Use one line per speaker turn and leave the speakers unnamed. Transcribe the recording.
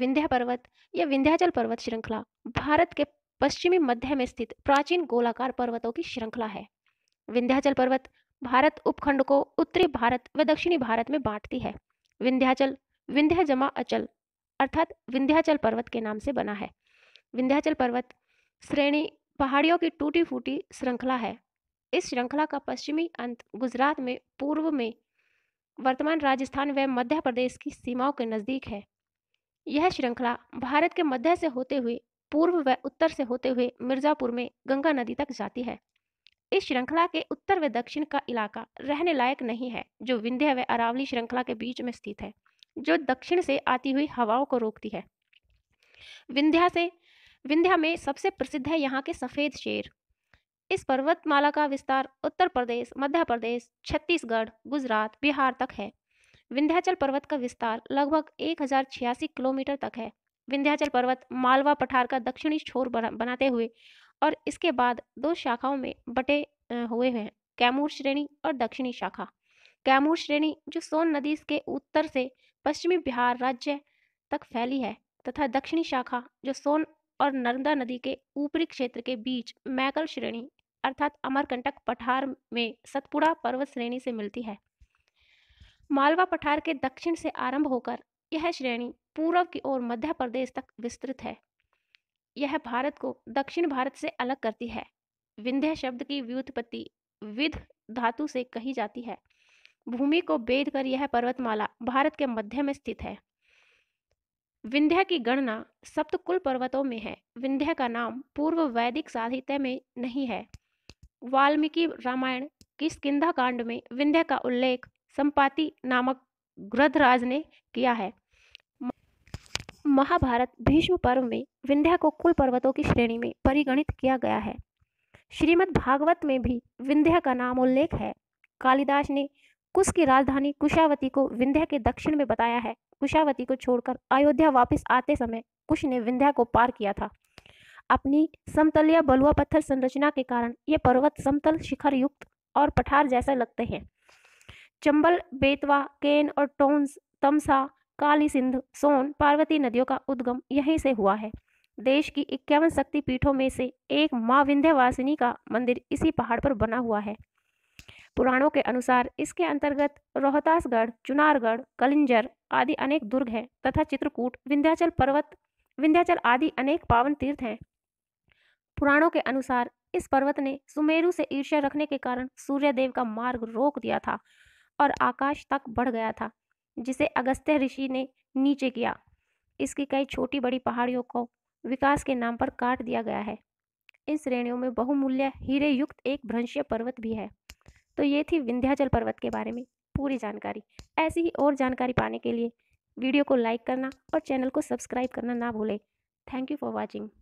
विंध्या पर्वत या विंध्याचल पर्वत श्रृंखला भारत के पश्चिमी मध्य में स्थित प्राचीन गोलाकार पर्वतों की श्रृंखला है विंध्याचल पर्वत भारत उपखंड को उत्तरी भारत व दक्षिणी भारत में बांटती है विंध्याचल विंध्या जमा अचल अर्थात विंध्याचल पर्वत के नाम से बना है विंध्याचल पर्वत श्रेणी पहाड़ियों की टूटी फूटी श्रृंखला है इस श्रृंखला का पश्चिमी अंत गुजरात में पूर्व में वर्तमान राजस्थान व मध्य प्रदेश की सीमाओं के नज़दीक है यह श्रृंखला भारत के मध्य से होते हुए पूर्व व उत्तर से होते हुए मिर्जापुर में गंगा नदी तक जाती है इस श्रृंखला के उत्तर व दक्षिण का इलाका रहने लायक नहीं है जो विंध्य व अरावली श्रृंखला के बीच में स्थित है जो दक्षिण से आती हुई हवाओं को रोकती है विंध्या से विंध्या में सबसे प्रसिद्ध है यहाँ के सफ़ेद शेर इस पर्वतमाला का विस्तार उत्तर प्रदेश मध्य प्रदेश छत्तीसगढ़ गुजरात बिहार तक है विंध्याचल पर्वत का विस्तार लगभग एक किलोमीटर तक है विंध्याचल पर्वत मालवा पठार का दक्षिणी छोर बनाते हुए और इसके बाद दो शाखाओं में बटे हुए हैं कैमूर श्रेणी और दक्षिणी शाखा कैमूर श्रेणी जो सोन नदी के उत्तर से पश्चिमी बिहार राज्य तक फैली है तथा दक्षिणी शाखा जो सोन और नर्मदा नदी के ऊपरी क्षेत्र के बीच मैकल श्रेणी अर्थात अमरकंटक पठार में सतपुड़ा पर्वत श्रेणी से मिलती है मालवा पठार के दक्षिण से आरंभ होकर यह श्रेणी पूर्व की ओर मध्य प्रदेश तक विस्तृत है यह भारत को दक्षिण भारत से अलग करती है विंध्य शब्द की व्युत्पत्ति विध धातु से कही जाती है भूमि को बेद कर यह पर्वतमाला भारत के मध्य में स्थित है विंध्य की गणना सप्तकुल पर्वतों में है विंध्य का नाम पूर्व वैदिक साहित्य में नहीं है वाल्मीकि रामायण की स्किंधा कांड में विंध्य का उल्लेख संपाति नामक गृधराज ने किया है महाभारत भीष्म पर्व में विंध्या को कुल पर्वतों की श्रेणी में परिगणित किया गया है श्रीमद् भागवत में भी विंध्या का नाम उल्लेख है कालिदास ने कुश की राजधानी कुशावती को विंध्या के दक्षिण में बताया है कुशावती को छोड़कर अयोध्या वापस आते समय कुश ने विंध्या को पार किया था अपनी समतलिया बलुआ पत्थर संरचना के कारण ये पर्वत समतल शिखर युक्त और पठार जैसा लगते हैं चंबल बेतवा केन और टोंस तमसा काली सिंध सोन पार्वती नदियों का उद्गम यहीं से हुआ है देश की इक्यावन शक्ति पीठों में से एक माँ विंध्यवासिनी का मंदिर इसी पहाड़ पर बना हुआ है पुराणों के अनुसार इसके अंतर्गत रोहतासगढ़ चुनारगढ़ कलिंजर आदि अनेक दुर्ग हैं तथा चित्रकूट विंध्याचल पर्वत विंध्याचल आदि अनेक पावन तीर्थ हैं पुराणों के अनुसार इस पर्वत ने सुमेरु से ईर्ष्या रखने के कारण सूर्यदेव का मार्ग रोक दिया था और आकाश तक बढ़ गया था जिसे अगस्त्य ऋषि ने नीचे किया इसकी कई छोटी बड़ी पहाड़ियों को विकास के नाम पर काट दिया गया है इन श्रेणियों में बहुमूल्य हीरे युक्त एक भ्रंशीय पर्वत भी है तो ये थी विंध्याचल पर्वत के बारे में पूरी जानकारी ऐसी ही और जानकारी पाने के लिए वीडियो को लाइक करना और चैनल को सब्सक्राइब करना ना भूलें थैंक यू फॉर वॉचिंग